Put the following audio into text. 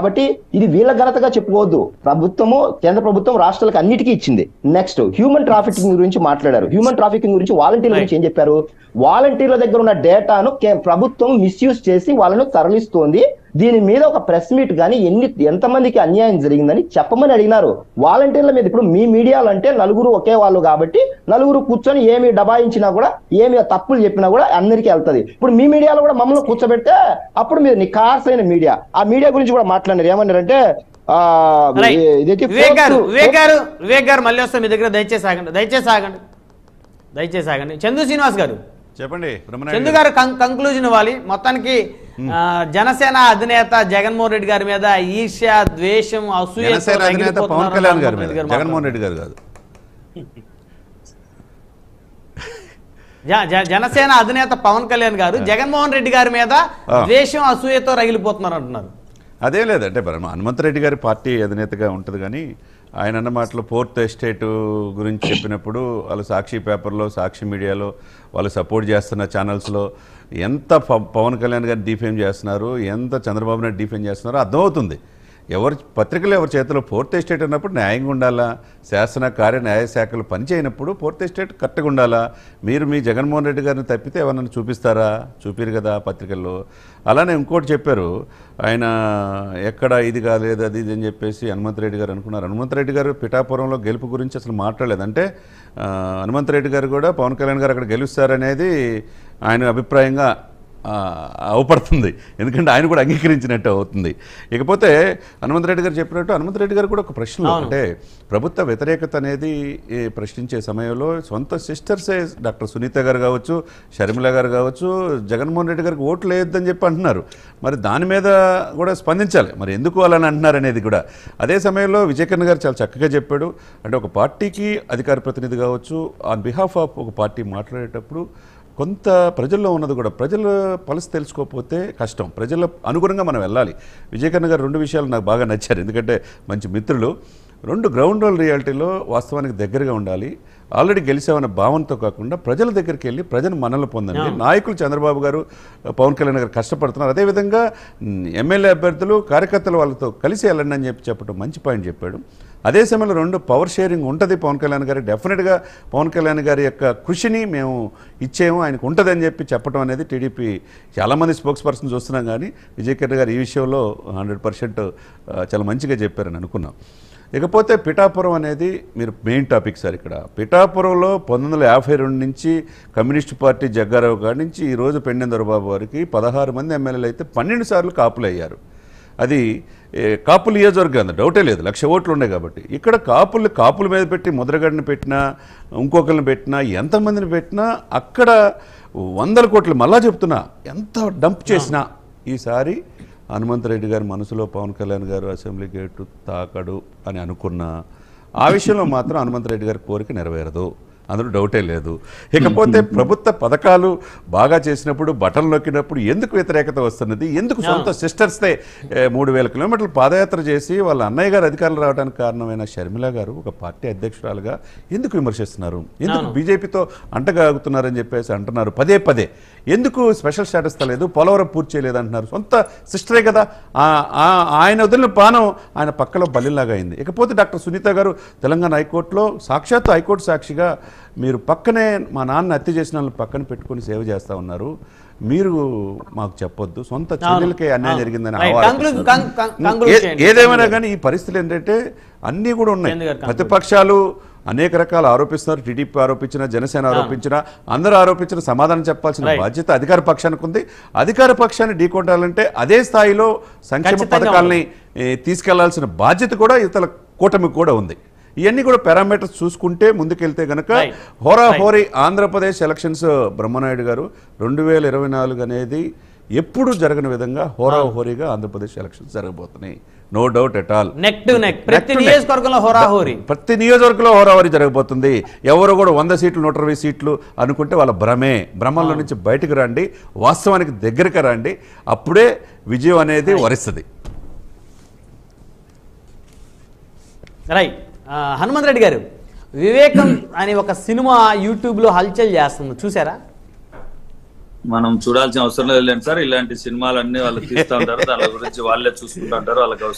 కాబట్టి ఇది వీళ్ళ ఘనతగా చెప్పుకోవద్దు ప్రభుత్వము కేంద్ర ప్రభుత్వం రాష్ట్రాలకు అన్నిటికీ ఇచ్చింది నెక్స్ట్ హ్యూమన్ ట్రాఫికింగ్ గురించి మాట్లాడారు హ్యూమన్ ట్రాఫికింగ్ గురించి వాలంటీర్ల గురించి ఏం చెప్పారు వాలంటీర్ల దగ్గర ఉన్న డేటాను ప్రభుత్వం మిస్యూజ్ చేసి వాళ్ళను తరలిస్తోంది దీని మీద ఒక ప్రెస్ మీట్ కానీ ఎన్ని ఎంతమందికి అన్యాయం జరిగిందని చెప్పమని అడిగినారు వాలంటీర్ల మీద ఇప్పుడు మీ అంటే నలుగురు ఒకే వాళ్ళు కాబట్టి నలుగురు కూర్చొని ఏమి డబాయించినా కూడా ఏమి తప్పులు చెప్పినా కూడా అందరికీ వెళ్తుంది ఇప్పుడు మీ మీడియాలో కూడా మమ్మల్ని కూర్చోబెడితే అప్పుడు మీరు అయిన మీడియా ఆ మీడియా గురించి కూడా మాట్లాడినారు ఏమన్నారు అంటే గారు మళ్ళీ వస్తాం మీ దగ్గర దయచేసి ఆగండి దయచేసి ఆగండి దయచేసి ఆగండి చందు శ్రీనివాస్ గారు చెప్పండి చందు గారు కంక్లూజన్ ఇవ్వాలి మొత్తానికి జనసేన అధినేత జగన్మోహన్ రెడ్డి గారి మీద ఈర్ష్య ద్వేషం అసూయ పవన్ కళ్యాణ్ గారి మీద జగన్మోహన్ రెడ్డి గారు కాదు జనసేన అధినేత పవన్ కళ్యాణ్ గారు జగన్మోహన్ రెడ్డి గారి మీద ద్వేషం అసూయతో రగిలిపోతున్నారు అంటున్నారు అదే లేదంటే హనుమంతరెడ్డి గారి పార్టీ అధినేతగా ఉంటుంది కానీ ఆయన అన్న మాటలో ఫోర్త్ ఎస్టేట్ గురించి చెప్పినప్పుడు వాళ్ళు సాక్షి పేపర్లో సాక్షి మీడియాలో వాళ్ళు సపోర్ట్ చేస్తున్న ఛానల్స్లో ఎంత పవన్ కళ్యాణ్ గారు డిఫేమ్ చేస్తున్నారు ఎంత చంద్రబాబు నాయుడు డిఫేమ్ చేస్తున్నారో అర్థమవుతుంది ఎవరు పత్రికలు ఎవరి చేతిలో ఫోర్త్ ఎస్టేట్ అన్నప్పుడు న్యాయంగా ఉండాలా శాసన కార్య న్యాయ శాఖలు పనిచేయనప్పుడు ఫోర్త్ ఎస్టేట్ కరెక్ట్గా ఉండాలా మీరు మీ జగన్మోహన్ రెడ్డి గారిని తప్పితే ఏమన్నా చూపిస్తారా చూపిరు కదా పత్రికల్లో అలానే ఇంకోటి చెప్పారు ఆయన ఎక్కడ ఇది కాలేదు అది ఇది అని చెప్పేసి హనుమంతరెడ్డి గారు అనుకున్నారు హనుమంతరెడ్డి గారు పిఠాపురంలో గెలుపు గురించి అసలు మాట్లాడలేదు అంటే హనుమంతరెడ్డి గారు కూడా పవన్ కళ్యాణ్ గారు అక్కడ గెలుస్తారనేది ఆయన అభిప్రాయంగా అవపడుతుంది ఎందుకంటే ఆయన కూడా అంగీకరించినట్టు అవుతుంది ఇకపోతే హనుమంతరెడ్డి గారు చెప్పినట్టు హనుమంతరెడ్డి గారు కూడా ఒక ప్రశ్న అంటే ప్రభుత్వ వ్యతిరేకత అనేది ప్రశ్నించే సమయంలో సొంత సిస్టర్సే డాక్టర్ సునీత గారు కావచ్చు షర్మిల గారు కావచ్చు జగన్మోహన్ రెడ్డి గారికి ఓట్లు లేదని చెప్పి అంటున్నారు మరి దాని మీద కూడా స్పందించాలి మరి ఎందుకు అని అంటున్నారు అనేది కూడా అదే సమయంలో విజయకర్ణ గారు చాలా చక్కగా చెప్పాడు అంటే ఒక పార్టీకి అధికార ప్రతినిధి కావచ్చు ఆన్ బిహాఫ్ ఆఫ్ ఒక పార్టీ మాట్లాడేటప్పుడు కొంత ప్రజల్లో ఉన్నది కూడా ప్రజల పలసి తెలుసుకోకపోతే కష్టం ప్రజల అనుగుణంగా మనం వెళ్ళాలి విజయకరణ గారు రెండు విషయాలు నాకు బాగా నచ్చారు ఎందుకంటే మంచి మిత్రులు రెండు గ్రౌండ్ రోల్ రియాలిటీలో వాస్తవానికి దగ్గరగా ఉండాలి ఆల్రెడీ గెలిచామనే భావనతో కాకుండా ప్రజల దగ్గరికి వెళ్ళి ప్రజలు మనల్ని పొందండి నాయకులు చంద్రబాబు గారు పవన్ కళ్యాణ్ గారు కష్టపడుతున్నారు అదేవిధంగా ఎమ్మెల్యే అభ్యర్థులు కార్యకర్తలు వాళ్ళతో కలిసి వెళ్ళండి అని చెప్పి చెప్పడం మంచి పాయింట్ చెప్పాడు అదే సమయంలో రెండు పవర్ షేరింగ్ ఉంటుంది పవన్ కళ్యాణ్ గారి డెఫినెట్గా పవన్ కళ్యాణ్ గారి యొక్క కృషిని మేము ఇచ్చేము ఆయనకు ఉంటుందని చెప్పి చెప్పడం అనేది టీడీపీ చాలామంది స్పోక్స్ పర్సన్ చూస్తున్నాం కానీ విజయ్ గారు ఈ విషయంలో హండ్రెడ్ చాలా మంచిగా చెప్పారని అనుకున్నాం ఇకపోతే పిఠాపురం అనేది మీరు మెయిన్ టాపిక్ సార్ ఇక్కడ పిఠాపురంలో పంతొమ్మిది నుంచి కమ్యూనిస్ట్ పార్టీ జగ్గారావు గారి నుంచి ఈరోజు పెండెందరబాబు వారికి పదహారు మంది ఎమ్మెల్యేలు అయితే పన్నెండు సార్లు కాపులు అయ్యారు అది కాపులు నియోజకవర్గం అంత డౌటే లేదు లక్ష ఓట్లు ఉన్నాయి కాబట్టి ఇక్కడ కాపులు కాపుల మీద పెట్టి ముద్రగడ్డని పెట్టినా ఇంకొకరిని పెట్టినా ఎంతమందిని పెట్టినా అక్కడ వందల కోట్లు మళ్ళా చెప్తున్నా ఎంత డంప్ చేసినా ఈసారి హనుమంతరెడ్డి గారి మనసులో పవన్ కళ్యాణ్ గారు అసెంబ్లీ గేటు తాకడు అని అనుకున్నా ఆ విషయంలో మాత్రం హనుమంతరెడ్డి గారి కోరిక నెరవేరదు అందులో డౌటే లేదు ఇకపోతే ప్రభుత్వ పథకాలు బాగా చేసినప్పుడు బటన్ నొక్కినప్పుడు ఎందుకు వ్యతిరేకత వస్తున్నది ఎందుకు సొంత దే మూడు వేల కిలోమీటర్లు పాదయాత్ర చేసి వాళ్ళ అన్నయ్య గారు అధికారులు రావడానికి కారణమైన షర్మిల గారు ఒక పార్టీ అధ్యక్షురాలుగా ఎందుకు విమర్శిస్తున్నారు ఎందుకు బీజేపీతో అంటగాగుతున్నారని చెప్పేసి అంటున్నారు పదే పదే ఎందుకు స్పెషల్ స్టేటస్ తలేదు పోలవరం పూర్తి చేయలేదు అంటున్నారు సొంత సిస్టరే కదా ఆయన వదిలిన పానం ఆయన పక్కలో బలిలాగా అయింది ఇకపోతే డాక్టర్ సునీత గారు తెలంగాణ హైకోర్టులో సాక్షాత్ హైకోర్టు సాక్షిగా మీరు పక్కనే మా నాన్న హత్య చేసిన పక్కన పెట్టుకుని సేవ చేస్తా ఉన్నారు మీరు మాకు చెప్పొద్దు సొంత చెల్లెలకే అన్యాయం జరిగిందని ఏదేమైనా కానీ ఈ పరిస్థితులు ఏంటంటే అన్నీ కూడా ఉన్నాయి ప్రతిపక్షాలు అనేక రకాలు ఆరోపిస్తున్నారు టీడీపీ ఆరోపించిన జనసేన ఆరోపించిన అందరూ ఆరోపించిన సమాధానం చెప్పాల్సిన బాధ్యత అధికార పక్షానికి ఉంది అధికార పక్షాన్ని ఢీకొట్టాలంటే అదే స్థాయిలో సంక్షేమ పథకాలని తీసుకెళ్లాల్సిన బాధ్యత కూడా ఇతర కూటమికి కూడా ఉంది ఇవన్నీ కూడా పారామీటర్స్ చూసుకుంటే ముందుకెళ్తే గనక హోరాహోరి ఆంధ్రప్రదేశ్ ఎలక్షన్స్ బ్రహ్మనాయుడు గారు రెండు వేల ఇరవై నాలుగు అనేది ఎప్పుడు జరగని విధంగా హోరాహోరీగా ఆంధ్రప్రదేశ్ ఎలక్షన్స్ జరగబోతున్నాయి no doubt at all neck to neck ప్రతి నియోజకవర్గంలో హోరాహోరి ప్రతి నియోజకవర్గంలో హోరాహోరీ జరగబోతుంది ఎవరు కూడా వంద సీట్లు నూట ఇరవై సీట్లు అనుకుంటే వాళ్ళ భ్రమే భ్రమంలో నుంచి బయటకు రండి వాస్తవానికి దగ్గరకు రండి అప్పుడే విజయం అనేది వరిస్తుంది రైట్ హనుమంత్ రెడ్డి గారు వివేకం అనే ఒక సినిమా యూట్యూబ్ లో హల్చల్ చేస్తుంది చూసారా మనం చూడాల్సిన అవసరం లేదు సార్ ఇలాంటి సినిమాలు అన్ని వాళ్ళు తీస్తూ ఉంటారు దాని గురించి వాళ్ళే చూసుకుంటూ ఉంటారు వాళ్ళకి